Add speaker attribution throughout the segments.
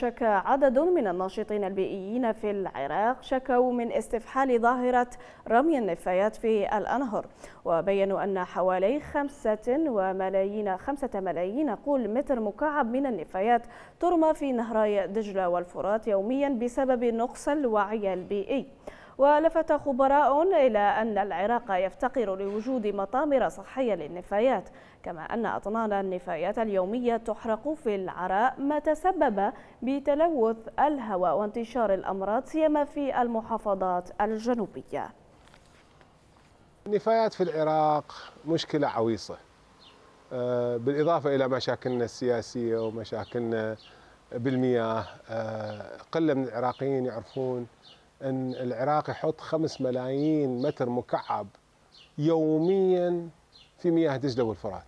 Speaker 1: شكا عدد من الناشطين البيئيين في العراق شكوا من استفحال ظاهرة رمي النفايات في الأنهر وبينوا أن حوالي خمسة وملايين خمسة ملايين قول متر مكعب من النفايات ترمى في نهري دجلة والفرات يوميا بسبب نقص الوعي البيئي ولفت خبراء إلى أن العراق يفتقر لوجود مطامر صحية للنفايات كما أن أطنان النفايات اليومية تحرق في العراء ما تسبب بتلوث الهواء وانتشار الأمراض سيما في المحافظات الجنوبية
Speaker 2: النفايات في العراق مشكلة عويصة آه، بالإضافة إلى مشاكلنا السياسية ومشاكلنا بالمياه آه، قلة من العراقيين يعرفون ان العراق يحط 5 ملايين متر مكعب يوميا في مياه دجله والفرات.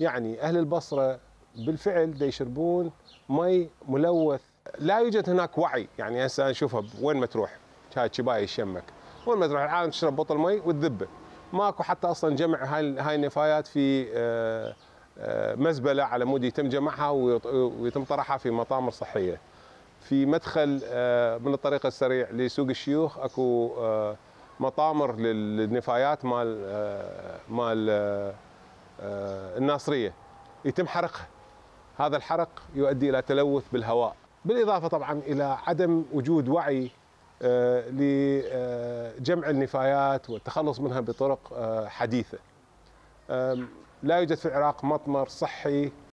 Speaker 2: يعني اهل البصره بالفعل دا يشربون مي ملوث لا يوجد هناك وعي يعني هسه نشوفها وين ما تروح هاي شباي يشمك وين ما تروح العالم تشرب بطل مي وتذبه ماكو حتى اصلا جمع هاي هاي النفايات في آه، آه، مزبله على مود يتم جمعها ويتم طرحها في مطامر صحيه في مدخل آه، من الطريق السريع لسوق الشيوخ اكو آه، مطامر للنفايات مال آه، مال الناصريه يتم حرقها هذا الحرق يؤدي الى تلوث بالهواء بالاضافه طبعا الى عدم وجود وعي لجمع النفايات والتخلص منها بطرق حديثه لا يوجد في العراق مطمر صحي